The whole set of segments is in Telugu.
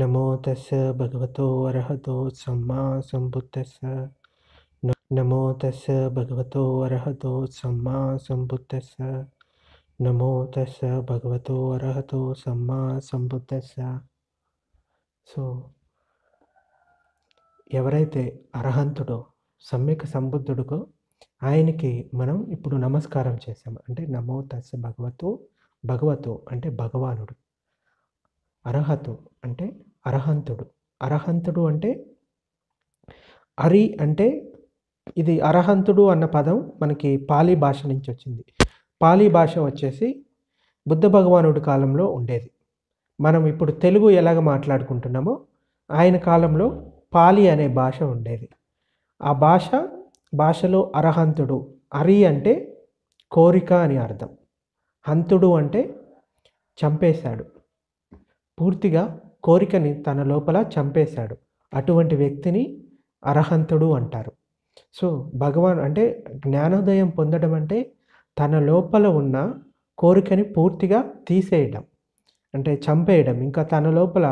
నమో భగవతో అర్హతో సమ్మా సంబుద్ధస్ నమో తస్స భగవతో అర్హతో సమ్మా సంబుద్ధస్ నమో భగవతో అర్హతో సమ్మా సంబుద్ధస్ సో ఎవరైతే అర్హంతుడో సమ్యక్ సంబుద్ధుడుకో ఆయనకి మనం ఇప్పుడు నమస్కారం చేసాం అంటే నమో భగవతో భగవతో అంటే భగవానుడు అర్హతు అంటే అర్హంతుడు అర్హంతుడు అంటే అరి అంటే ఇది అర్హంతుడు అన్న పదం మనకి పాలీ భాష నుంచి వచ్చింది పాలీ భాష వచ్చేసి బుద్ధ భగవానుడి కాలంలో ఉండేది మనం ఇప్పుడు తెలుగు ఎలాగ మాట్లాడుకుంటున్నామో ఆయన కాలంలో పాలి అనే భాష ఉండేది ఆ భాష భాషలో అర్హంతుడు అరి అంటే కోరిక అని అర్థం హంతుడు అంటే చంపేశాడు పూర్తిగా కోరికని తన లోపల చంపేశాడు అటువంటి వ్యక్తిని అర్హంతుడు అంటారు సో భగవాన్ అంటే జ్ఞానోదయం పొందడం అంటే తన లోపల ఉన్న కోరికని పూర్తిగా తీసేయడం అంటే చంపేయడం ఇంకా తన లోపల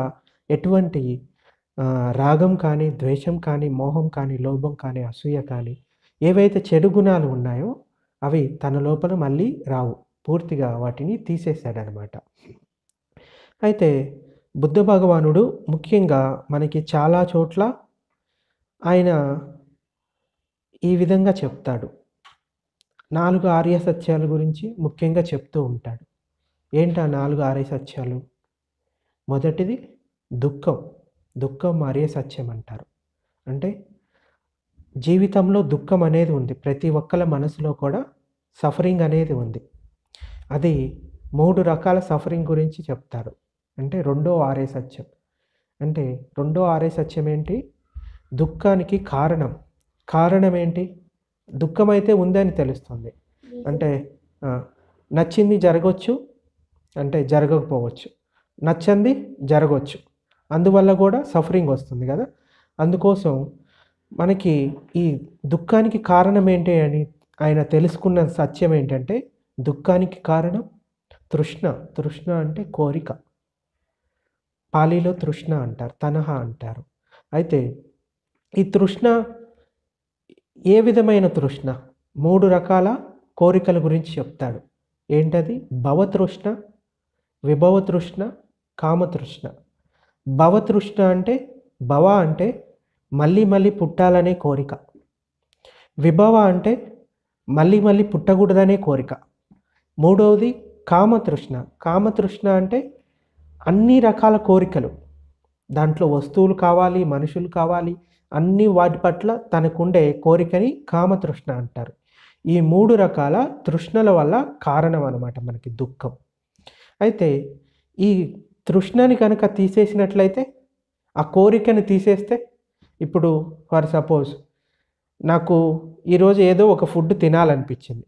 ఎటువంటి రాగం కానీ ద్వేషం కానీ మోహం కానీ లోభం కానీ అసూయ కానీ ఏవైతే చెడు గుణాలు ఉన్నాయో అవి తన లోపల మళ్ళీ రావు పూర్తిగా వాటిని తీసేశాడనమాట అయితే బుద్ధ భగవానుడు ముఖ్యంగా మనకి చాలా చోట్ల ఆయన ఈ విధంగా చెప్తాడు నాలుగు ఆర్య సత్యాల గురించి ముఖ్యంగా చెప్తూ ఉంటాడు ఏంటా నాలుగు ఆర్య సత్యాలు మొదటిది దుఃఖం దుఃఖం ఆర్య సత్యం అంటారు అంటే జీవితంలో దుఃఖం అనేది ఉంది ప్రతి ఒక్కళ్ళ మనసులో కూడా సఫరింగ్ అనేది ఉంది అది మూడు రకాల సఫరింగ్ గురించి చెప్తాడు అంటే రెండో ఆరే సత్యం అంటే రెండో ఆరే సత్యం ఏంటి దుఃఖానికి కారణం కారణం ఏంటి దుఃఖం అయితే ఉందని తెలుస్తుంది అంటే నచ్చింది జరగవచ్చు అంటే జరగకపోవచ్చు నచ్చంది జరగవచ్చు అందువల్ల కూడా సఫరింగ్ వస్తుంది కదా అందుకోసం మనకి ఈ దుఃఖానికి కారణం ఏంటి అని ఆయన తెలుసుకున్న సత్యం ఏంటంటే దుఃఖానికి కారణం తృష్ణ తృష్ణ అంటే కోరిక పాలీలో తృష్ణ అంటారు తనహ అంటారు అయితే ఈ తృష్ణ ఏ విధమైన తృష్ణ మూడు రకాల కోరికల గురించి చెప్తాడు ఏంటది భవతృష్ణ విభవతృష్ణ కామతృష్ణ భవతృష్ణ అంటే భవ అంటే మళ్ళీ మళ్ళీ పుట్టాలనే కోరిక విభవ అంటే మళ్ళీ మళ్ళీ పుట్టకూడదనే కోరిక మూడవది కామతృష్ణ కామతృష్ణ అంటే అన్ని రకాల కోరికలు దాంట్లో వస్తువులు కావాలి మనుషులు కావాలి అన్ని వాటి పట్ల తనకుండే కోరికని కామతృష్ణ అంటారు ఈ మూడు రకాల తృష్ణల వల్ల కారణం అనమాట మనకి దుఃఖం అయితే ఈ తృష్ణని కనుక తీసేసినట్లయితే ఆ కోరికని తీసేస్తే ఇప్పుడు ఫర్ సపోజ్ నాకు ఈరోజు ఏదో ఒక ఫుడ్ తినాలనిపించింది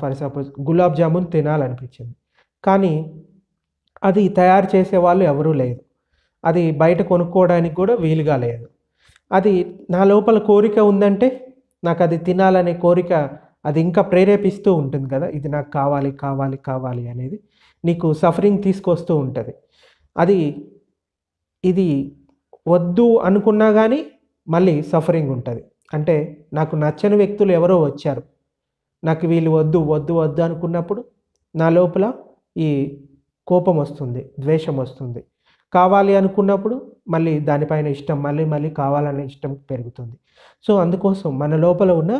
ఫర్ సపోజ్ గులాబ్ జామున్ తినాలనిపించింది కానీ అది తయారు చేసే వాళ్ళు ఎవరూ లేరు అది బయట కొనుక్కోవడానికి కూడా వీలుగా లేదు అది నా లోపల కోరిక ఉందంటే నాకు అది తినాలనే కోరిక అది ఇంకా ప్రేరేపిస్తూ ఉంటుంది కదా ఇది నాకు కావాలి కావాలి కావాలి అనేది నీకు సఫరింగ్ తీసుకొస్తూ ఉంటుంది అది ఇది వద్దు అనుకున్నా కానీ మళ్ళీ సఫరింగ్ ఉంటుంది అంటే నాకు నచ్చని వ్యక్తులు ఎవరో వచ్చారు నాకు వీళ్ళు వద్దు వద్దు వద్దు అనుకున్నప్పుడు నా లోపల ఈ కోపం వస్తుంది ద్వేషం వస్తుంది కావాలి అనుకున్నప్పుడు మళ్ళీ దానిపైన ఇష్టం మళ్ళీ మళ్ళీ కావాలనే ఇష్టం పెరుగుతుంది సో అందుకోసం మన లోపల ఉన్న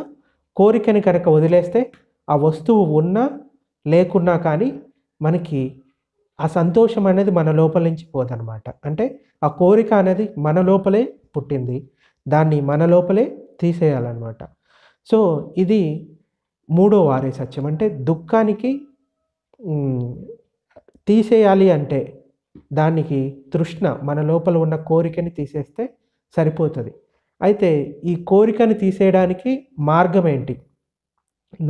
కోరికని కనుక వదిలేస్తే ఆ వస్తువు ఉన్నా లేకున్నా కానీ మనకి ఆ సంతోషం అనేది మన లోపల నుంచి పోదనమాట అంటే ఆ కోరిక అనేది మన లోపలే పుట్టింది దాన్ని మన లోపలే తీసేయాలన్నమాట సో ఇది మూడో వారే సత్యం అంటే దుఃఖానికి తీసేయాలి అంటే దానికి తృష్ణ మన లోపల ఉన్న కోరికని తీసేస్తే సరిపోతుంది అయితే ఈ కోరికని తీసేయడానికి మార్గం ఏంటి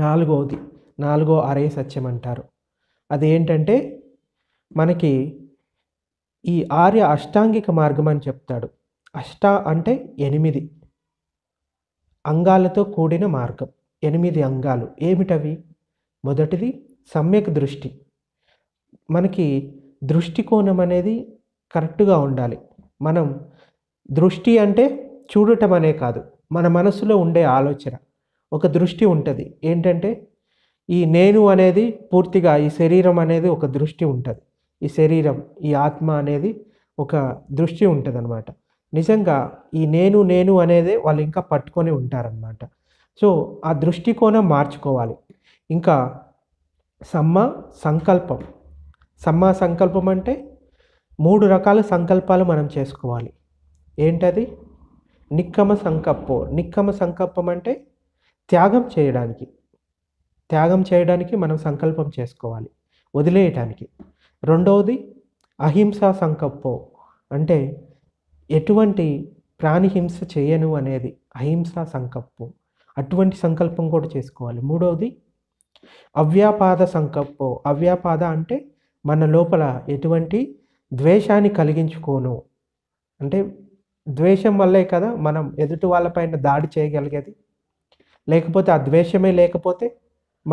నాలుగవది నాలుగో అరే సత్యం అంటారు అదేంటంటే మనకి ఈ ఆర్య అష్టాంగిక మార్గం అని చెప్తాడు అష్ట అంటే ఎనిమిది అంగాలతో కూడిన మార్గం ఎనిమిది అంగాలు ఏమిటవి మొదటిది సమ్యక్ దృష్టి మనకి దృష్టికోణం అనేది కరెక్ట్గా ఉండాలి మనం దృష్టి అంటే చూడటం అనే కాదు మన మనసులో ఉండే ఆలోచన ఒక దృష్టి ఉంటుంది ఏంటంటే ఈ నేను అనేది పూర్తిగా ఈ శరీరం అనేది ఒక దృష్టి ఉంటుంది ఈ శరీరం ఈ ఆత్మ అనేది ఒక దృష్టి ఉంటుంది అనమాట నిజంగా ఈ నేను నేను అనేది వాళ్ళు ఇంకా పట్టుకొని ఉంటారనమాట సో ఆ దృష్టికోణం మార్చుకోవాలి ఇంకా సమ్మ సంకల్పం సమ్మా సంకల్పం అంటే మూడు రకాల సంకల్పాలు మనం చేసుకోవాలి ఏంటది నిక్కమ సంకల్పం నిక్కమ సంకల్పం అంటే త్యాగం చేయడానికి త్యాగం చేయడానికి మనం సంకల్పం చేసుకోవాలి వదిలేయటానికి రెండవది అహింసా సంకల్పం అంటే ఎటువంటి ప్రాణిహింస చేయను అనేది అహింసా సంకల్పం అటువంటి సంకల్పం కూడా చేసుకోవాలి మూడవది అవ్యాపాద సంకల్పం అవ్యాపాద అంటే మన లోపల ఎటువంటి ద్వేషాన్ని కలిగించుకోను అంటే ద్వేషం వల్లే కదా మనం ఎదుటి వాళ్ళపైన దాడి చేయగలిగేది లేకపోతే ఆ ద్వేషమే లేకపోతే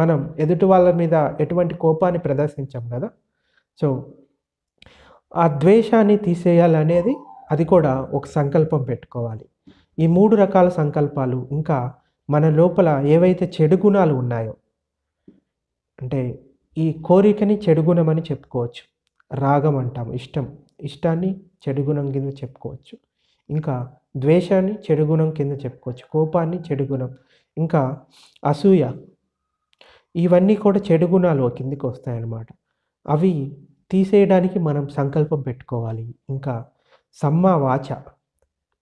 మనం ఎదుటి వాళ్ళ మీద ఎటువంటి కోపాన్ని ప్రదర్శించాం కదా సో ఆ ద్వేషాన్ని తీసేయాలనేది అది కూడా ఒక సంకల్పం పెట్టుకోవాలి ఈ మూడు రకాల సంకల్పాలు ఇంకా మన లోపల ఏవైతే చెడు గుణాలు ఉన్నాయో అంటే ఈ కోరికని చెడుగుణమని చెప్పుకోవచ్చు రాగం అంటాము ఇష్టం ఇష్టాన్ని చెడుగుణం కింద చెప్పుకోవచ్చు ఇంకా ద్వేషాన్ని చెడుగుణం కింద చెప్పుకోవచ్చు కోపాన్ని చెడుగుణం ఇంకా అసూయ ఇవన్నీ కూడా చెడుగుణాలు గుణాలు కిందికి వస్తాయన్నమాట అవి తీసేయడానికి మనం సంకల్పం పెట్టుకోవాలి ఇంకా సమ్మా వాచ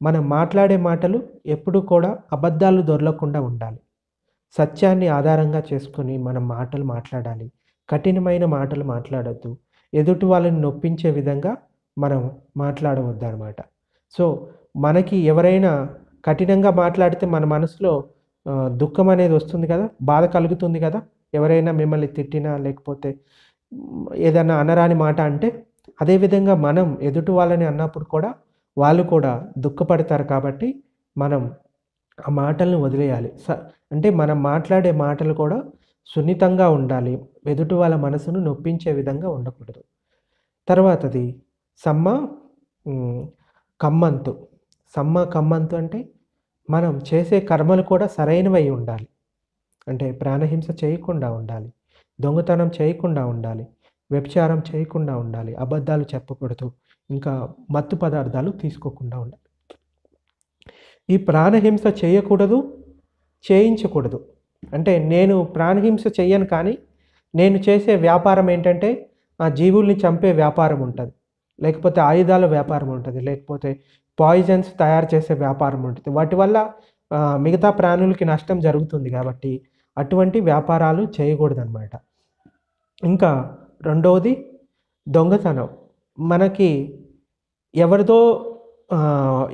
మనం మాట్లాడే మాటలు ఎప్పుడూ కూడా అబద్ధాలు దొరలకుండా ఉండాలి సత్యాన్ని ఆధారంగా చేసుకొని మనం మాటలు మాట్లాడాలి కఠినమైన మాటలు మాట్లాడద్దు ఎదుటి వాళ్ళని నొప్పించే విధంగా మనం మాట్లాడవద్దు అనమాట సో మనకి ఎవరైనా కఠినంగా మాట్లాడితే మన మనసులో దుఃఖం అనేది వస్తుంది కదా బాధ కలుగుతుంది కదా ఎవరైనా మిమ్మల్ని తిట్టినా లేకపోతే ఏదైనా అనరాని మాట అంటే అదేవిధంగా మనం ఎదుటి వాళ్ళని అన్నప్పుడు కూడా వాళ్ళు కూడా దుఃఖపడతారు కాబట్టి మనం ఆ మాటలను వదిలేయాలి స అంటే మనం మాట్లాడే మాటలు కూడా సున్నితంగా ఉండాలి ఎదుటి వాళ్ళ మనసును నొప్పించే విధంగా ఉండకూడదు తర్వాతది సమ్మ కమ్మంతు సమ్మ కమ్మంతు అంటే మనం చేసే కర్మలు కూడా సరైనవై ఉండాలి అంటే ప్రాణహింస చేయకుండా ఉండాలి దొంగతనం చేయకుండా ఉండాలి వ్యభిచారం చేయకుండా ఉండాలి అబద్ధాలు చెప్పకూడదు ఇంకా మత్తు పదార్థాలు తీసుకోకుండా ఉండాలి ఈ ప్రాణహింస చేయకూడదు చేయించకూడదు అంటే నేను ప్రాణహింస చేయను కానీ నేను చేసే వ్యాపారం ఏంటంటే ఆ జీవుల్ని చంపే వ్యాపారం ఉంటుంది లేకపోతే ఆయుధాల వ్యాపారం ఉంటుంది లేకపోతే పాయిజన్స్ తయారు చేసే వ్యాపారం ఉంటుంది వాటి వల్ల మిగతా ప్రాణులకి నష్టం జరుగుతుంది కాబట్టి అటువంటి వ్యాపారాలు చేయకూడదనమాట ఇంకా రెండవది దొంగతనం మనకి ఎవరిదో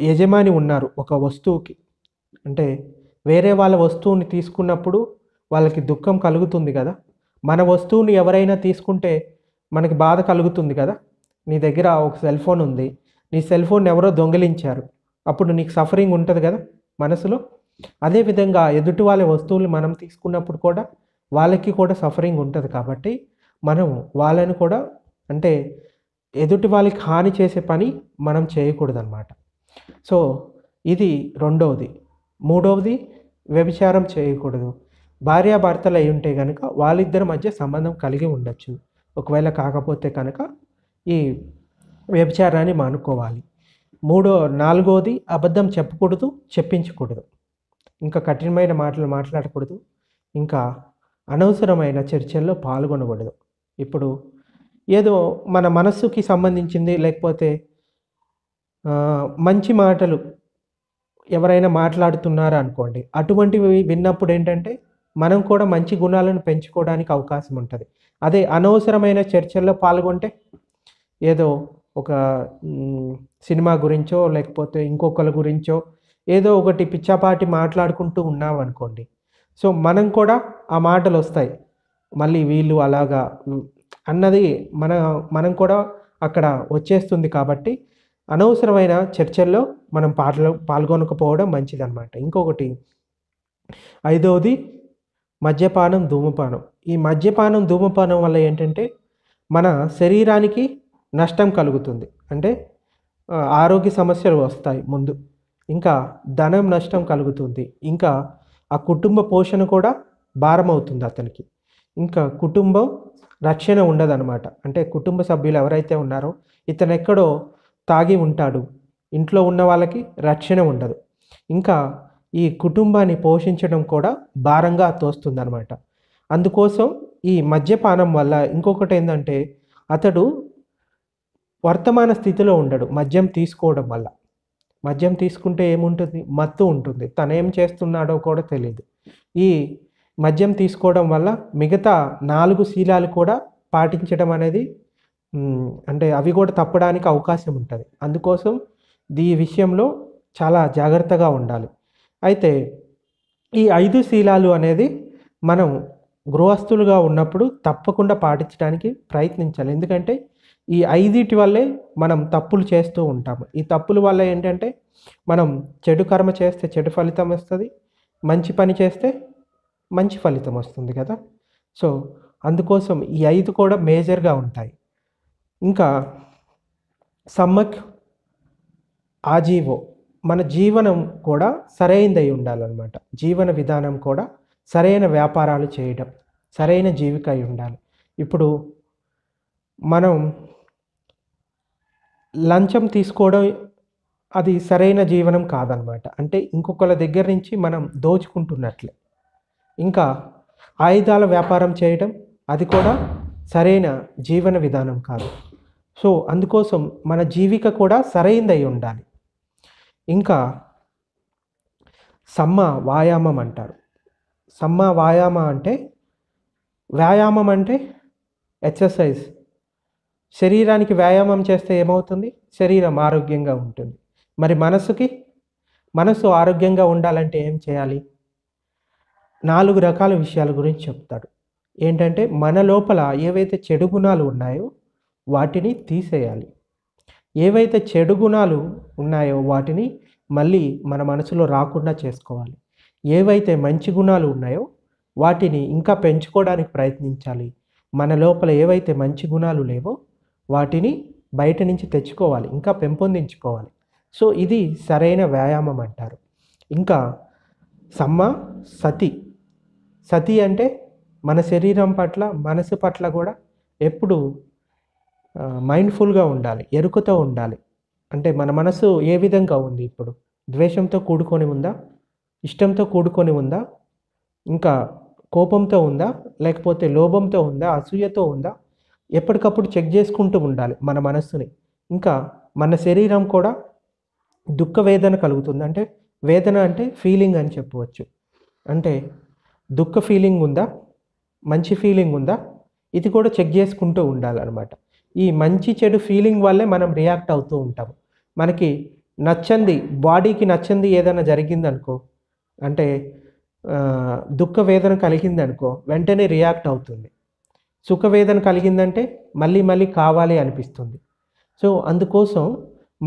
యజమాని ఉన్నారు ఒక వస్తువుకి అంటే వేరే వాళ్ళ వస్తువుని తీసుకున్నప్పుడు వాళ్ళకి దుఃఖం కలుగుతుంది కదా మన వస్తువుని ఎవరైనా తీసుకుంటే మనకి బాధ కలుగుతుంది కదా నీ దగ్గర ఒక సెల్ ఫోన్ ఉంది నీ సెల్ ఫోన్ ఎవరో దొంగిలించారు అప్పుడు నీకు సఫరింగ్ ఉంటుంది కదా మనసులో అదేవిధంగా ఎదుటి వాళ్ళ వస్తువులు మనం తీసుకున్నప్పుడు కూడా వాళ్ళకి కూడా సఫరింగ్ ఉంటుంది కాబట్టి మనం వాళ్ళని కూడా అంటే ఎదుటి వాళ్ళకి హాని చేసే పని మనం అనమాట సో ఇది రెండవది మూడవది వ్యభిచారం చేయకూడదు భార్యాభర్తలు అయి ఉంటే కనుక వాళ్ళిద్దరి మధ్య సంబంధం కలిగి ఉండొచ్చు ఒకవేళ కాకపోతే కనుక ఈ వ్యభిచారాన్ని మానుకోవాలి మూడో నాలుగోది అబద్ధం చెప్పకూడదు చెప్పించకూడదు ఇంకా కఠినమైన మాటలు మాట్లాడకూడదు ఇంకా అనవసరమైన చర్చల్లో పాల్గొనకూడదు ఇప్పుడు ఏదో మన మనస్సుకి సంబంధించింది లేకపోతే మంచి మాటలు ఎవరైనా మాట్లాడుతున్నారా అనుకోండి అటువంటివి విన్నప్పుడు ఏంటంటే మనం కూడా మంచి గుణాలను పెంచుకోవడానికి అవకాశం ఉంటుంది అదే అనవసరమైన చర్చల్లో పాల్గొంటే ఏదో ఒక సినిమా గురించో లేకపోతే ఇంకొకరి గురించో ఏదో ఒకటి పిచ్చాపాటి మాట్లాడుకుంటూ ఉన్నాం అనుకోండి సో మనం కూడా ఆ మాటలు వస్తాయి మళ్ళీ వీళ్ళు అలాగా అన్నది మన మనం కూడా అక్కడ వచ్చేస్తుంది కాబట్టి అనవసరమైన చర్చల్లో మనం పాటలు పాల్గొనకపోవడం మంచిదన్నమాట ఇంకొకటి ఐదవది మద్యపానం ధూమపానం ఈ మద్యపానం ధూమపానం వల్ల ఏంటంటే మన శరీరానికి నష్టం కలుగుతుంది అంటే ఆరోగ్య సమస్యలు వస్తాయి ముందు ఇంకా ధనం నష్టం కలుగుతుంది ఇంకా ఆ కుటుంబ పోషణ కూడా భారం అవుతుంది అతనికి ఇంకా కుటుంబం రక్షణ ఉండదన్నమాట అంటే కుటుంబ సభ్యులు ఎవరైతే ఉన్నారో ఇతను ఎక్కడో తాగి ఉంటాడు ఇంట్లో ఉన్న వాళ్ళకి రక్షణ ఉండదు ఇంకా ఈ కుటుంబాన్ని పోషించడం కూడా భారంగా తోస్తుందనమాట అందుకోసం ఈ మద్యపానం వల్ల ఇంకొకటి ఏంటంటే అతడు వర్తమాన స్థితిలో ఉండడు మద్యం తీసుకోవడం వల్ల మద్యం తీసుకుంటే ఏముంటుంది మత్తు ఉంటుంది తను ఏం చేస్తున్నాడో కూడా తెలియదు ఈ మద్యం తీసుకోవడం వల్ల మిగతా నాలుగు శీలాలు కూడా పాటించడం అనేది అంటే అవి కూడా తప్పడానికి అవకాశం ఉంటుంది అందుకోసం ఈ విషయంలో చాలా జాగ్రత్తగా ఉండాలి అయితే ఈ ఐదు శీలాలు అనేది మనం గృహస్థులుగా ఉన్నప్పుడు తప్పకుండా పాటించడానికి ప్రయత్నించాలి ఎందుకంటే ఈ ఐదిటి వల్లే మనం తప్పులు చేస్తూ ఉంటాము ఈ తప్పుల వల్ల ఏంటంటే మనం చెడు కర్మ చేస్తే చెడు ఫలితం వస్తుంది మంచి పని చేస్తే మంచి ఫలితం వస్తుంది కదా సో అందుకోసం ఈ ఐదు కూడా మేజర్గా ఉంటాయి ఇంకా సమ్మక్ ఆజీవో మన జీవనం కూడా సరైనదై ఉండాలన్నమాట జీవన విధానం కూడా సరైన వ్యాపారాలు చేయడం సరైన జీవిక అయి ఉండాలి ఇప్పుడు మనం లంచం తీసుకోవడం అది సరైన జీవనం కాదనమాట అంటే ఇంకొకళ్ళ దగ్గర నుంచి మనం దోచుకుంటున్నట్లే ఇంకా ఆయుధాల వ్యాపారం చేయడం అది కూడా సరైన జీవన విధానం కాదు సో అందుకోసం మన జీవిక కూడా సరైనదై ఉండాలి ఇంకా సమ్మ వ్యాయామం అంటారు సమ్మ వ్యాయామ అంటే వ్యాయామం అంటే ఎక్సర్సైజ్ శరీరానికి వ్యాయామం చేస్తే ఏమవుతుంది శరీరం ఆరోగ్యంగా ఉంటుంది మరి మనసుకి మనసు ఆరోగ్యంగా ఉండాలంటే ఏం చేయాలి నాలుగు రకాల విషయాల గురించి చెప్తాడు ఏంటంటే మన లోపల ఏవైతే చెడు గుణాలు ఉన్నాయో వాటిని తీసేయాలి ఏవైతే చెడు గుణాలు ఉన్నాయో వాటిని మళ్ళీ మన మనసులో రాకుండా చేసుకోవాలి ఏవైతే మంచి గుణాలు ఉన్నాయో వాటిని ఇంకా పెంచుకోవడానికి ప్రయత్నించాలి మన లోపల ఏవైతే మంచి గుణాలు లేవో వాటిని బయట నుంచి తెచ్చుకోవాలి ఇంకా పెంపొందించుకోవాలి సో ఇది సరైన వ్యాయామం అంటారు ఇంకా సమ్మ సతి సతి అంటే మన శరీరం పట్ల మనసు పట్ల కూడా ఎప్పుడు మైండ్ఫుల్గా ఉండాలి ఎరుకతో ఉండాలి అంటే మన మనసు ఏ విధంగా ఉంది ఇప్పుడు ద్వేషంతో కూడుకొని ఉందా ఇష్టంతో కూడుకొని ఉందా ఇంకా కోపంతో ఉందా లేకపోతే లోభంతో ఉందా అసూయతో ఉందా ఎప్పటికప్పుడు చెక్ చేసుకుంటూ ఉండాలి మన మనస్సుని ఇంకా మన శరీరం కూడా దుఃఖ వేదన కలుగుతుంది అంటే వేదన అంటే ఫీలింగ్ అని చెప్పవచ్చు అంటే దుఃఖ ఫీలింగ్ ఉందా మంచి ఫీలింగ్ ఉందా ఇది కూడా చెక్ చేసుకుంటూ ఉండాలన్నమాట ఈ మంచి చెడు ఫీలింగ్ వల్లే మనం రియాక్ట్ అవుతూ ఉంటాం మనకి నచ్చంది బాడీకి నచ్చంది ఏదైనా జరిగిందనుకో అంటే దుఃఖ వేదన కలిగిందనుకో వెంటనే రియాక్ట్ అవుతుంది సుఖవేదన కలిగిందంటే మళ్ళీ మళ్ళీ కావాలి అనిపిస్తుంది సో అందుకోసం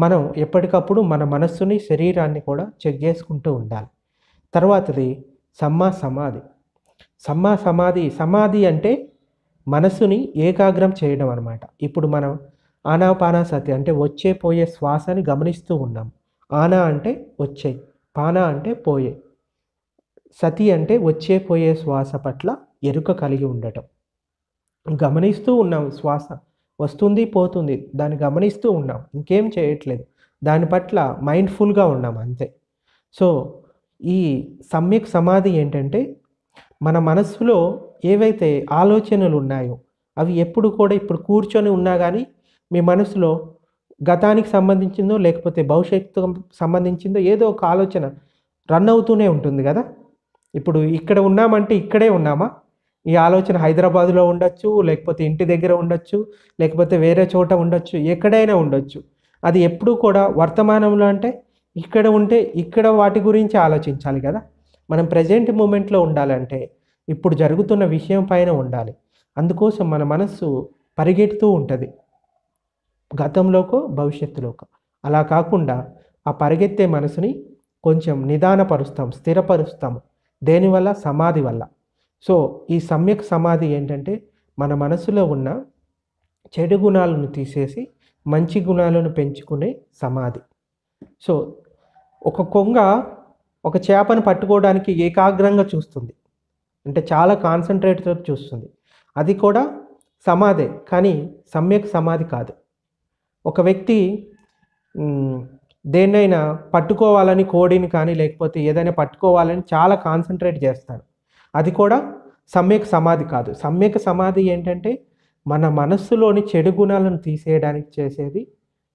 మనం ఎప్పటికప్పుడు మన మనస్సుని శరీరాన్ని కూడా చెక్ చేసుకుంటూ ఉండాలి తర్వాతది సమ్మా సమాధి సమ్మా సమాధి సమాధి అంటే మనస్సుని ఏకాగ్రం చేయడం అనమాట ఇప్పుడు మనం ఆనాపానాసతి అంటే వచ్చే పోయే శ్వాసని గమనిస్తూ ఉన్నాం ఆనా అంటే వచ్చే పాన అంటే పోయే సతి అంటే వచ్చే పోయే శ్వాస పట్ల ఎరుక కలిగి ఉండటం గమనిస్తూ ఉన్నాం శ్వాస వస్తుంది పోతుంది దాన్ని గమనిస్తూ ఉన్నాం ఇంకేం చేయట్లేదు దాని పట్ల మైండ్ఫుల్గా ఉన్నాం అంతే సో ఈ సమ్యక్ సమాధి ఏంటంటే మన మనస్సులో ఏవైతే ఆలోచనలు ఉన్నాయో అవి ఎప్పుడు కూడా ఇప్పుడు కూర్చొని ఉన్నా కానీ మీ మనసులో గతానికి సంబంధించిందో లేకపోతే భవిష్యత్తుకు సంబంధించిందో ఏదో ఒక ఆలోచన రన్ అవుతూనే ఉంటుంది కదా ఇప్పుడు ఇక్కడ ఉన్నామంటే ఇక్కడే ఉన్నామా ఈ ఆలోచన హైదరాబాద్లో ఉండొచ్చు లేకపోతే ఇంటి దగ్గర ఉండొచ్చు లేకపోతే వేరే చోట ఉండొచ్చు ఎక్కడైనా ఉండొచ్చు అది ఎప్పుడు కూడా వర్తమానంలో అంటే ఇక్కడ ఉంటే ఇక్కడ వాటి గురించి ఆలోచించాలి కదా మనం ప్రజెంట్ మూమెంట్లో ఉండాలంటే ఇప్పుడు జరుగుతున్న విషయం పైన ఉండాలి అందుకోసం మన మనస్సు పరిగెడుతూ ఉంటుంది గతంలోకో భవిష్యత్తులోకో అలా కాకుండా ఆ పరిగెత్తే మనసుని కొంచెం నిదానపరుస్తాం స్థిరపరుస్తాం దేనివల్ల సమాధి వల్ల సో ఈ సమ్యక్ సమాధి ఏంటంటే మన మనసులో ఉన్న చెడు గుణాలను తీసేసి మంచి గుణాలను పెంచుకునే సమాధి సో ఒక కొంగ ఒక చేపను పట్టుకోవడానికి ఏకాగ్రంగా చూస్తుంది అంటే చాలా కాన్సన్ట్రేట్తో చూస్తుంది అది కూడా సమాధే కానీ సమ్యక్ సమాధి కాదు ఒక వ్యక్తి దేన్నైనా పట్టుకోవాలని కోడిని కానీ లేకపోతే ఏదైనా పట్టుకోవాలని చాలా కాన్సన్ట్రేట్ చేస్తాడు అది కూడా సమ్యక్ సమాధి కాదు సమ్యక్ సమాధి ఏంటంటే మన మనస్సులోని చెడు గుణాలను తీసేయడానికి చేసేది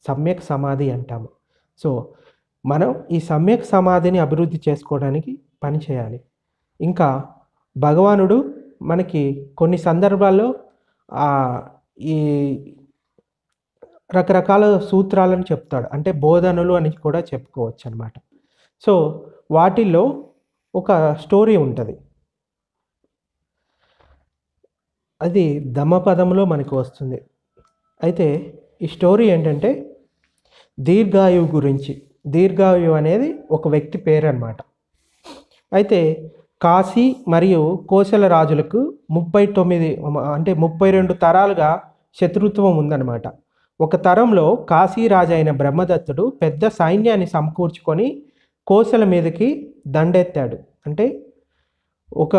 సమ్యక్ సమాధి అంటాము సో మనం ఈ సమ్యక్ సమాధిని అభివృద్ధి చేసుకోవడానికి పనిచేయాలి ఇంకా భగవానుడు మనకి కొన్ని సందర్భాల్లో ఈ రకరకాల సూత్రాలను చెప్తాడు అంటే బోధనలు అని కూడా చెప్పుకోవచ్చు అనమాట సో వాటిల్లో ఒక స్టోరీ ఉంటుంది అది దమపదంలో మనకు వస్తుంది అయితే ఈ స్టోరీ ఏంటంటే దీర్ఘాయువు గురించి దీర్ఘాయువు అనేది ఒక వ్యక్తి పేరు అనమాట అయితే కాశీ మరియు కోశల రాజులకు ముప్పై తొమ్మిది అంటే ముప్పై రెండు తరాలుగా శత్రుత్వం ఉందన్నమాట ఒక తరంలో కాశీ రాజు అయిన బ్రహ్మదత్తుడు పెద్ద సైన్యాన్ని సమకూర్చుకొని కోశల మీదకి దండెత్తాడు అంటే ఒక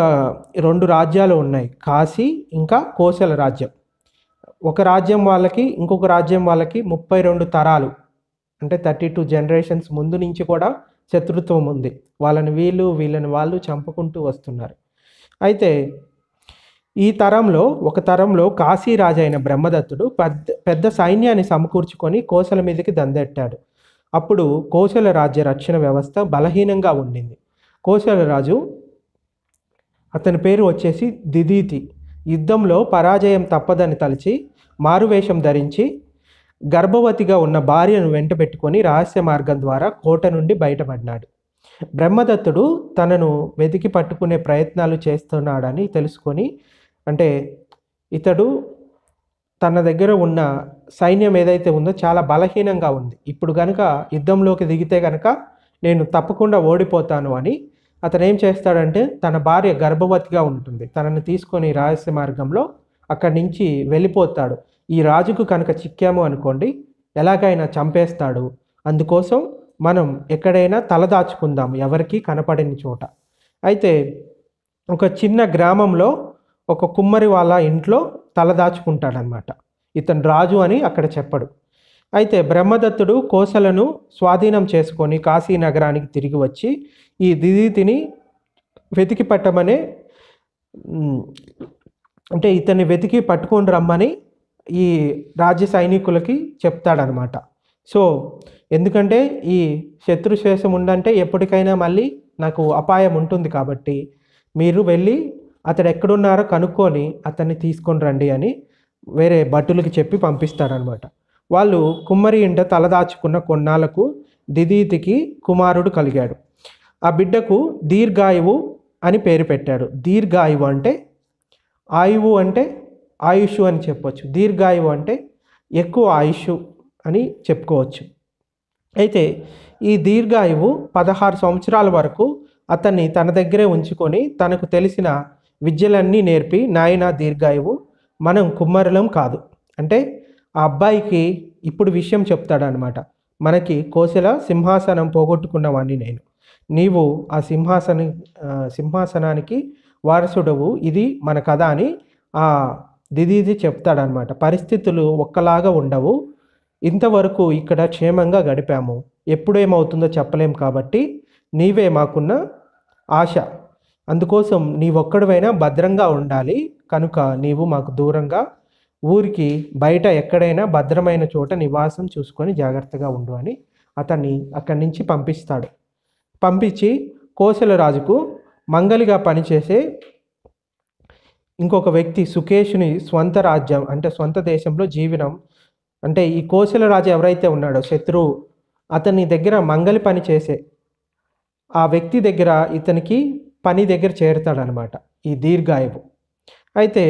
రెండు రాజ్యాలు ఉన్నాయి కాశీ ఇంకా కోశల రాజ్యం ఒక రాజ్యం వాళ్ళకి ఇంకొక రాజ్యం వాళ్ళకి ముప్పై రెండు తరాలు అంటే థర్టీ టూ జనరేషన్స్ ముందు నుంచి కూడా శత్రుత్వం ఉంది వాళ్ళని వీళ్ళు వీళ్ళని వాళ్ళు చంపుకుంటూ వస్తున్నారు అయితే ఈ తరంలో ఒక తరంలో కాశీరాజు అయిన బ్రహ్మదత్తుడు పెద్ద పెద్ద సైన్యాన్ని సమకూర్చుకొని కోసల మీదకి దందెట్టాడు అప్పుడు కోశల రాజ్య రక్షణ వ్యవస్థ బలహీనంగా ఉండింది రాజు అతని పేరు వచ్చేసి దిదీతి యుద్ధంలో పరాజయం తప్పదని తలచి మారువేషం ధరించి గర్భవతిగా ఉన్న భార్యను వెంట పెట్టుకొని రహస్య మార్గం ద్వారా కోట నుండి బయటపడినాడు బ్రహ్మదత్తుడు తనను వెతికి పట్టుకునే ప్రయత్నాలు చేస్తున్నాడని తెలుసుకొని అంటే ఇతడు తన దగ్గర ఉన్న సైన్యం ఏదైతే ఉందో చాలా బలహీనంగా ఉంది ఇప్పుడు కనుక యుద్ధంలోకి దిగితే కనుక నేను తప్పకుండా ఓడిపోతాను అని అతను ఏం చేస్తాడంటే తన భార్య గర్భవతిగా ఉంటుంది తనను తీసుకొని రహస్య మార్గంలో అక్కడి నుంచి వెళ్ళిపోతాడు ఈ రాజుకు కనుక చిక్కాము అనుకోండి ఎలాగైనా చంపేస్తాడు అందుకోసం మనం ఎక్కడైనా తలదాచుకుందాం ఎవరికీ కనపడని చోట అయితే ఒక చిన్న గ్రామంలో ఒక కుమ్మరి వాళ్ళ ఇంట్లో తలదాచుకుంటాడనమాట ఇతను రాజు అని అక్కడ చెప్పడు అయితే బ్రహ్మదత్తుడు కోసలను స్వాధీనం చేసుకొని కాశీ నగరానికి తిరిగి వచ్చి ఈ దిదితిని వెతికి పట్టమనే అంటే ఇతన్ని వెతికి పట్టుకొని రమ్మని ఈ రాజ్య సైనికులకి చెప్తాడనమాట సో ఎందుకంటే ఈ శత్రుశేషం ఉండంటే ఎప్పటికైనా మళ్ళీ నాకు అపాయం ఉంటుంది కాబట్టి మీరు వెళ్ళి అతడు ఎక్కడున్నారో కనుక్కొని అతన్ని తీసుకొని రండి అని వేరే భటులకి చెప్పి పంపిస్తాడనమాట వాళ్ళు కుమ్మరి ఇంట తలదాచుకున్న కొన్నాళ్ళకు దిదీతికి కుమారుడు కలిగాడు ఆ బిడ్డకు దీర్ఘాయువు అని పేరు పెట్టాడు దీర్ఘాయువు అంటే ఆయువు అంటే ఆయుష్ అని చెప్పవచ్చు దీర్ఘాయువు అంటే ఎక్కువ ఆయుష్ అని చెప్పుకోవచ్చు అయితే ఈ దీర్ఘాయువు పదహారు సంవత్సరాల వరకు అతన్ని తన దగ్గరే ఉంచుకొని తనకు తెలిసిన విద్యలన్నీ నేర్పి నాయన దీర్ఘాయువు మనం కుమ్మరులం కాదు అంటే ఆ అబ్బాయికి ఇప్పుడు విషయం చెప్తాడనమాట మనకి కోసల సింహాసనం పోగొట్టుకున్నవాణ్ణి నేను నీవు ఆ సింహాసన సింహాసనానికి వారసుడవు ఇది మన కథ అని ఆ దిదీది చెప్తాడనమాట పరిస్థితులు ఒక్కలాగా ఉండవు ఇంతవరకు ఇక్కడ క్షేమంగా గడిపాము ఎప్పుడేమవుతుందో చెప్పలేం కాబట్టి నీవే మాకున్న ఆశ అందుకోసం ఒక్కడివైనా భద్రంగా ఉండాలి కనుక నీవు మాకు దూరంగా ఊరికి బయట ఎక్కడైనా భద్రమైన చోట నివాసం చూసుకొని జాగ్రత్తగా ఉండు అని అతన్ని అక్కడి నుంచి పంపిస్తాడు పంపించి కోసలరాజుకు మంగలిగా పనిచేసే ఇంకొక వ్యక్తి సుఖేషుని స్వంత రాజ్యం అంటే స్వంత దేశంలో జీవనం అంటే ఈ కోశల రాజు ఎవరైతే ఉన్నాడో శత్రువు అతని దగ్గర మంగలి పని చేసే ఆ వ్యక్తి దగ్గర ఇతనికి పని దగ్గర చేరుతాడనమాట ఈ దీర్ఘాయువు అయితే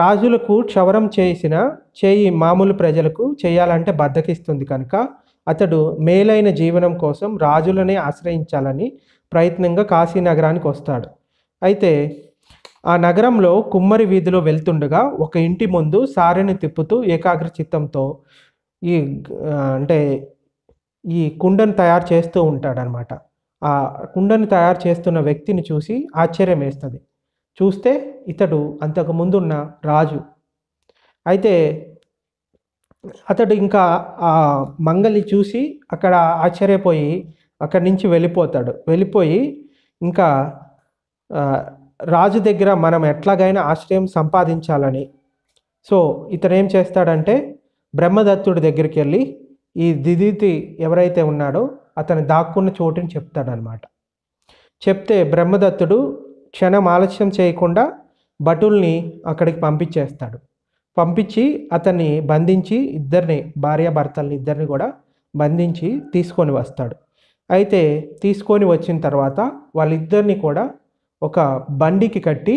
రాజులకు క్షవరం చేసిన చేయి మామూలు ప్రజలకు చేయాలంటే బద్దకిస్తుంది కనుక అతడు మేలైన జీవనం కోసం రాజులనే ఆశ్రయించాలని ప్రయత్నంగా కాశీనగరానికి వస్తాడు అయితే ఆ నగరంలో కుమ్మరి వీధిలో వెళ్తుండగా ఒక ఇంటి ముందు సారిని తిప్పుతూ ఏకాగ్ర చిత్తంతో ఈ అంటే ఈ కుండను తయారు చేస్తూ ఉంటాడనమాట ఆ కుండను తయారు చేస్తున్న వ్యక్తిని చూసి ఆశ్చర్యం వేస్తుంది చూస్తే ఇతడు అంతకు ముందున్న రాజు అయితే అతడు ఇంకా ఆ మంగలి చూసి అక్కడ ఆశ్చర్యపోయి అక్కడి నుంచి వెళ్ళిపోతాడు వెళ్ళిపోయి ఇంకా రాజు దగ్గర మనం ఎట్లాగైనా ఆశ్రయం సంపాదించాలని సో ఇతను ఏం చేస్తాడంటే బ్రహ్మదత్తుడి దగ్గరికి వెళ్ళి ఈ దిదితి ఎవరైతే ఉన్నాడో అతను దాక్కున్న చోటుని చెప్తాడనమాట చెప్తే బ్రహ్మదత్తుడు క్షణం ఆలస్యం చేయకుండా భటుల్ని అక్కడికి పంపించేస్తాడు పంపించి అతన్ని బంధించి ఇద్దరిని భార్యాభర్తల్ని ఇద్దరిని కూడా బంధించి తీసుకొని వస్తాడు అయితే తీసుకొని వచ్చిన తర్వాత వాళ్ళిద్దరిని కూడా ఒక బండికి కట్టి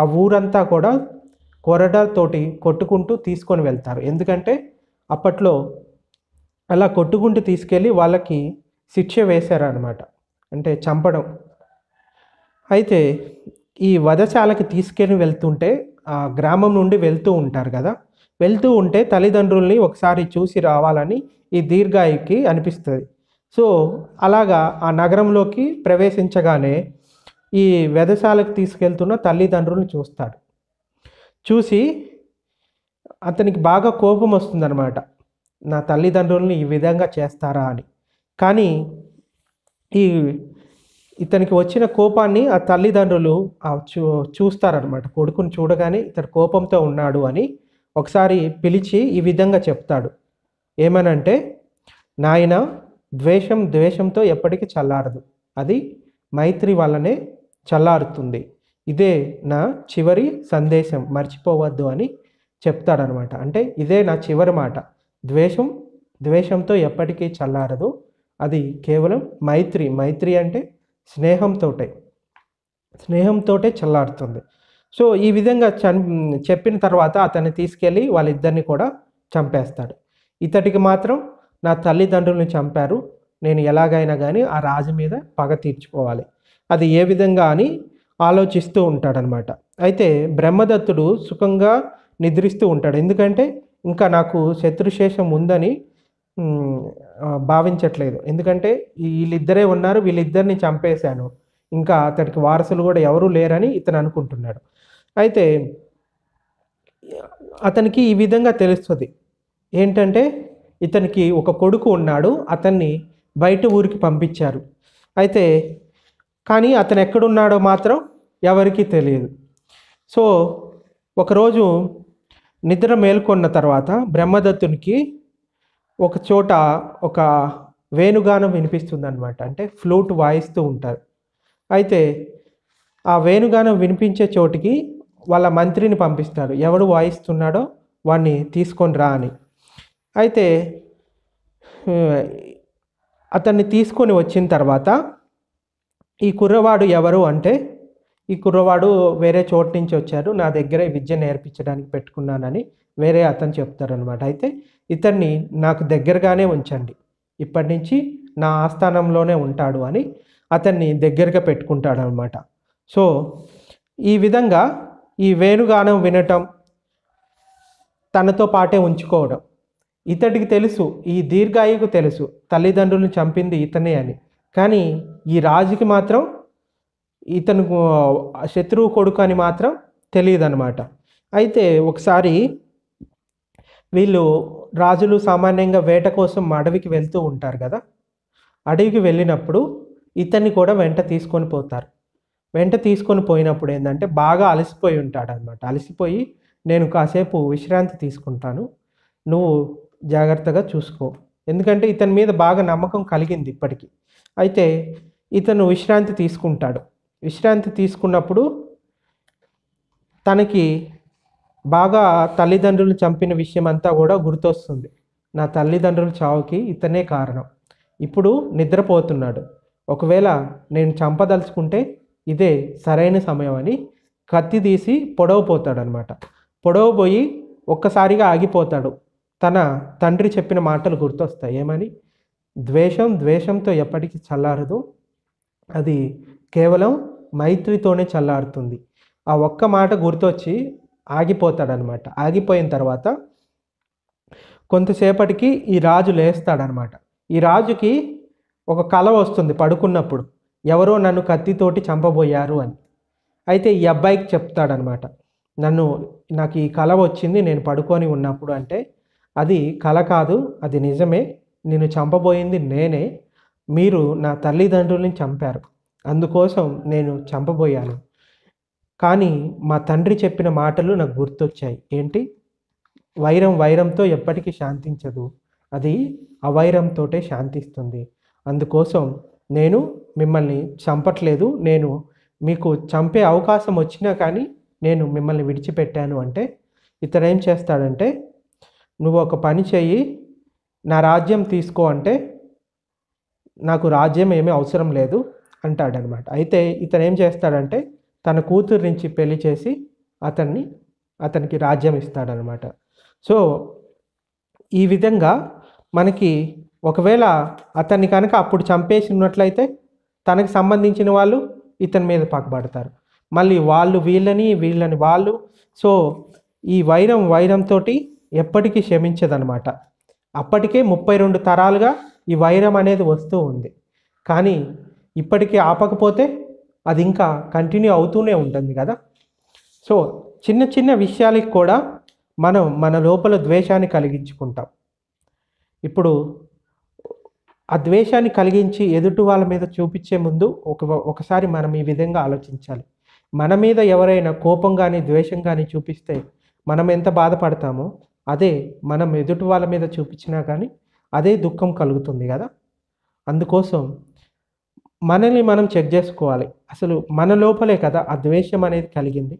ఆ ఊరంతా కూడా కొరడాతోటి కొట్టుకుంటూ తీసుకొని వెళ్తారు ఎందుకంటే అప్పట్లో అలా కొట్టుకుంటూ తీసుకెళ్ళి వాళ్ళకి శిక్ష వేశారనమాట అంటే చంపడం అయితే ఈ వధశాలకి తీసుకెళ్ళి వెళ్తుంటే ఆ గ్రామం నుండి వెళ్తూ ఉంటారు కదా వెళ్తూ ఉంటే తల్లిదండ్రుల్ని ఒకసారి చూసి రావాలని ఈ దీర్ఘాయికి అనిపిస్తుంది సో అలాగా ఆ నగరంలోకి ప్రవేశించగానే ఈ వెధశాలకు తీసుకెళ్తున్న తల్లిదండ్రులను చూస్తాడు చూసి అతనికి బాగా కోపం వస్తుందన్నమాట నా తల్లిదండ్రులను ఈ విధంగా చేస్తారా అని కానీ ఈ ఇతనికి వచ్చిన కోపాన్ని ఆ తల్లిదండ్రులు చూ చూస్తారనమాట కొడుకుని చూడగానే ఇతడు కోపంతో ఉన్నాడు అని ఒకసారి పిలిచి ఈ విధంగా చెప్తాడు ఏమనంటే నాయన ద్వేషం ద్వేషంతో ఎప్పటికీ చల్లారదు అది మైత్రి వల్లనే చల్లారుతుంది ఇదే నా చివరి సందేశం మర్చిపోవద్దు అని చెప్తాడనమాట అంటే ఇదే నా చివరి మాట ద్వేషం ద్వేషంతో ఎప్పటికీ చల్లారదు అది కేవలం మైత్రి మైత్రి అంటే స్నేహంతోటే స్నేహంతోటే చల్లారుతుంది సో ఈ విధంగా చం చెప్పిన తర్వాత అతన్ని తీసుకెళ్ళి వాళ్ళిద్దరిని కూడా చంపేస్తాడు ఇతడికి మాత్రం నా తల్లిదండ్రులను చంపారు నేను ఎలాగైనా కానీ ఆ రాజు మీద పగ తీర్చుకోవాలి అది ఏ విధంగా అని ఆలోచిస్తూ ఉంటాడనమాట అయితే బ్రహ్మదత్తుడు సుఖంగా నిద్రిస్తూ ఉంటాడు ఎందుకంటే ఇంకా నాకు శత్రుశేషం ఉందని భావించట్లేదు ఎందుకంటే వీళ్ళిద్దరే ఉన్నారు వీళ్ళిద్దరిని చంపేశాను ఇంకా అతడికి వారసులు కూడా ఎవరూ లేరని ఇతను అనుకుంటున్నాడు అయితే అతనికి ఈ విధంగా తెలుస్తుంది ఏంటంటే ఇతనికి ఒక కొడుకు ఉన్నాడు అతన్ని బయట ఊరికి పంపించారు అయితే కానీ అతను ఎక్కడున్నాడో మాత్రం ఎవరికీ తెలియదు సో ఒకరోజు నిద్ర మేల్కొన్న తర్వాత బ్రహ్మదత్తునికి ఒక చోట ఒక వేణుగానం వినిపిస్తుంది అనమాట అంటే ఫ్లూట్ వాయిస్తూ ఉంటారు అయితే ఆ వేణుగానం వినిపించే చోటికి వాళ్ళ మంత్రిని పంపిస్తారు ఎవడు వాయిస్తున్నాడో వాడిని తీసుకొని రా అని అయితే అతన్ని తీసుకొని వచ్చిన తర్వాత ఈ కుర్రవాడు ఎవరు అంటే ఈ కుర్రవాడు వేరే చోటు నుంచి వచ్చారు నా దగ్గరే విద్య నేర్పించడానికి పెట్టుకున్నానని వేరే అతను చెప్తారనమాట అయితే ఇతన్ని నాకు దగ్గరగానే ఉంచండి ఇప్పటి నుంచి నా ఆస్థానంలోనే ఉంటాడు అని అతన్ని దగ్గరగా పెట్టుకుంటాడు అనమాట సో ఈ విధంగా ఈ వేణుగానం వినటం తనతో పాటే ఉంచుకోవడం ఇతడికి తెలుసు ఈ దీర్ఘాయుకు తెలుసు తల్లిదండ్రులను చంపింది ఇతనే అని కానీ ఈ రాజుకి మాత్రం ఇతను శత్రువు కొడుకు అని మాత్రం తెలియదు అనమాట అయితే ఒకసారి వీళ్ళు రాజులు సామాన్యంగా వేట కోసం అడవికి వెళ్తూ ఉంటారు కదా అడవికి వెళ్ళినప్పుడు ఇతన్ని కూడా వెంట తీసుకొని పోతారు వెంట తీసుకొని పోయినప్పుడు ఏంటంటే బాగా అలసిపోయి ఉంటాడు అనమాట అలసిపోయి నేను కాసేపు విశ్రాంతి తీసుకుంటాను నువ్వు జాగ్రత్తగా చూసుకో ఎందుకంటే ఇతని మీద బాగా నమ్మకం కలిగింది ఇప్పటికీ అయితే ఇతను విశ్రాంతి తీసుకుంటాడు విశ్రాంతి తీసుకున్నప్పుడు తనకి బాగా తల్లిదండ్రులు చంపిన విషయం అంతా కూడా గుర్తొస్తుంది నా తల్లిదండ్రులు చావుకి ఇతనే కారణం ఇప్పుడు నిద్రపోతున్నాడు ఒకవేళ నేను చంపదలుచుకుంటే ఇదే సరైన సమయం అని కత్తి తీసి పొడవపోతాడనమాట పొడవపోయి ఒక్కసారిగా ఆగిపోతాడు తన తండ్రి చెప్పిన మాటలు గుర్తొస్తాయి ఏమని ద్వేషం ద్వేషంతో ఎప్పటికీ చల్లారదు అది కేవలం మైత్రితోనే చల్లారుతుంది ఆ ఒక్క మాట గుర్తొచ్చి ఆగిపోతాడనమాట ఆగిపోయిన తర్వాత కొంతసేపటికి ఈ రాజు లేస్తాడనమాట ఈ రాజుకి ఒక కళ వస్తుంది పడుకున్నప్పుడు ఎవరో నన్ను కత్తితోటి చంపబోయారు అని అయితే ఈ అబ్బాయికి చెప్తాడనమాట నన్ను నాకు ఈ కళ వచ్చింది నేను పడుకొని ఉన్నప్పుడు అంటే అది కళ కాదు అది నిజమే నేను చంపబోయింది నేనే మీరు నా తల్లిదండ్రుల్ని చంపారు అందుకోసం నేను చంపబోయాను కానీ మా తండ్రి చెప్పిన మాటలు నాకు గుర్తొచ్చాయి ఏంటి వైరం వైరంతో ఎప్పటికీ శాంతించదు అది అవైరంతోటే శాంతిస్తుంది అందుకోసం నేను మిమ్మల్ని చంపట్లేదు నేను మీకు చంపే అవకాశం వచ్చినా కానీ నేను మిమ్మల్ని విడిచిపెట్టాను అంటే ఇతడేం చేస్తాడంటే నువ్వు ఒక పని చెయ్యి నా రాజ్యం తీసుకో అంటే నాకు రాజ్యం ఏమీ అవసరం లేదు అంటాడనమాట అయితే ఇతను ఏం చేస్తాడంటే తన కూతురు నుంచి పెళ్లి చేసి అతన్ని అతనికి రాజ్యం ఇస్తాడనమాట సో ఈ విధంగా మనకి ఒకవేళ అతన్ని కనుక అప్పుడు చంపేసి ఉన్నట్లయితే తనకు సంబంధించిన వాళ్ళు ఇతని మీద పాకబడతారు మళ్ళీ వాళ్ళు వీళ్ళని వీళ్ళని వాళ్ళు సో ఈ వైరం వైరంతో ఎప్పటికీ క్షమించదనమాట అప్పటికే ముప్పై రెండు తరాలుగా ఈ వైరం అనేది వస్తూ ఉంది కానీ ఇప్పటికీ ఆపకపోతే అది ఇంకా కంటిన్యూ అవుతూనే ఉంటుంది కదా సో చిన్న చిన్న విషయాలకి కూడా మనం మన లోపల ద్వేషాన్ని కలిగించుకుంటాం ఇప్పుడు ఆ ద్వేషాన్ని కలిగించి ఎదుటి వాళ్ళ మీద చూపించే ముందు ఒక ఒకసారి మనం ఈ విధంగా ఆలోచించాలి మన మీద ఎవరైనా కోపం కానీ ద్వేషం కానీ చూపిస్తే మనం ఎంత బాధపడతామో అదే మనం ఎదుటి వాళ్ళ మీద చూపించినా కానీ అదే దుఃఖం కలుగుతుంది కదా అందుకోసం మనల్ని మనం చెక్ చేసుకోవాలి అసలు మన లోపలే కదా ఆ ద్వేషం అనేది కలిగింది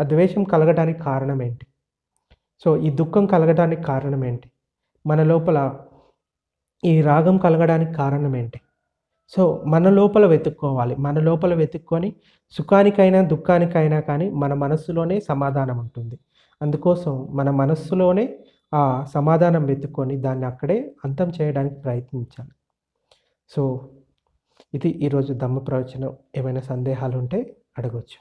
ఆ ద్వేషం కలగడానికి కారణం ఏంటి సో ఈ దుఃఖం కలగడానికి కారణం ఏంటి మన లోపల ఈ రాగం కలగడానికి కారణం ఏంటి సో మన లోపల వెతుక్కోవాలి మన లోపల వెతుక్కొని సుఖానికైనా దుఃఖానికైనా కానీ మన మనస్సులోనే సమాధానం ఉంటుంది అందుకోసం మన మనస్సులోనే ఆ సమాధానం వెతుక్కొని దాన్ని అక్కడే అంతం చేయడానికి ప్రయత్నించాలి సో ఇది ఈరోజు దమ్మ ప్రవచనం ఏమైనా సందేహాలు ఉంటే అడగచ్చు